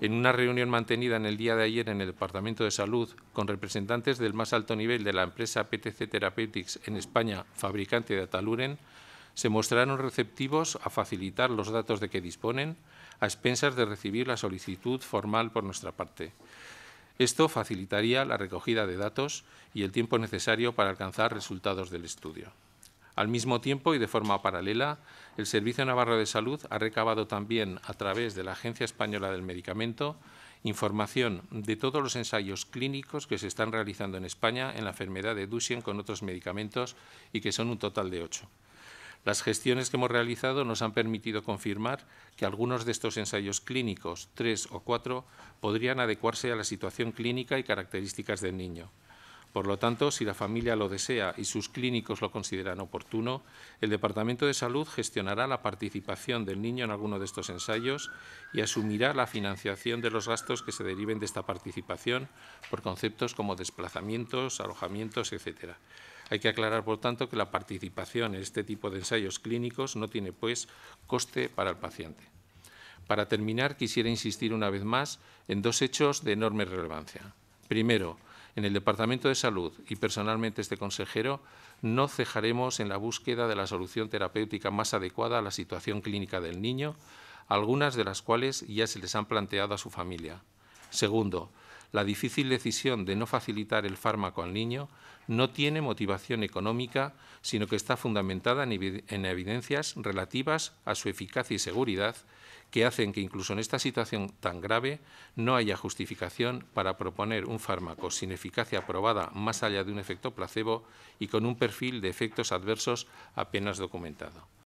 en una reunión mantenida en el día de ayer en el Departamento de Salud con representantes del más alto nivel de la empresa PTC Therapeutics en España, fabricante de Ataluren, se mostraron receptivos a facilitar los datos de que disponen a expensas de recibir la solicitud formal por nuestra parte. Esto facilitaría la recogida de datos y el tiempo necesario para alcanzar resultados del estudio. Al mismo tiempo y de forma paralela, el Servicio Navarro de Salud ha recabado también, a través de la Agencia Española del Medicamento, información de todos los ensayos clínicos que se están realizando en España en la enfermedad de Duchenne con otros medicamentos y que son un total de ocho. Las gestiones que hemos realizado nos han permitido confirmar que algunos de estos ensayos clínicos, tres o cuatro, podrían adecuarse a la situación clínica y características del niño. Por lo tanto, si la familia lo desea y sus clínicos lo consideran oportuno, el Departamento de Salud gestionará la participación del niño en alguno de estos ensayos y asumirá la financiación de los gastos que se deriven de esta participación por conceptos como desplazamientos, alojamientos, etcétera. Hay que aclarar, por tanto, que la participación en este tipo de ensayos clínicos no tiene, pues, coste para el paciente. Para terminar, quisiera insistir una vez más en dos hechos de enorme relevancia. Primero, en el Departamento de Salud y personalmente este consejero, no cejaremos en la búsqueda de la solución terapéutica más adecuada a la situación clínica del niño, algunas de las cuales ya se les han planteado a su familia. Segundo, la difícil decisión de no facilitar el fármaco al niño no tiene motivación económica, sino que está fundamentada en evidencias relativas a su eficacia y seguridad que hacen que incluso en esta situación tan grave no haya justificación para proponer un fármaco sin eficacia aprobada más allá de un efecto placebo y con un perfil de efectos adversos apenas documentado.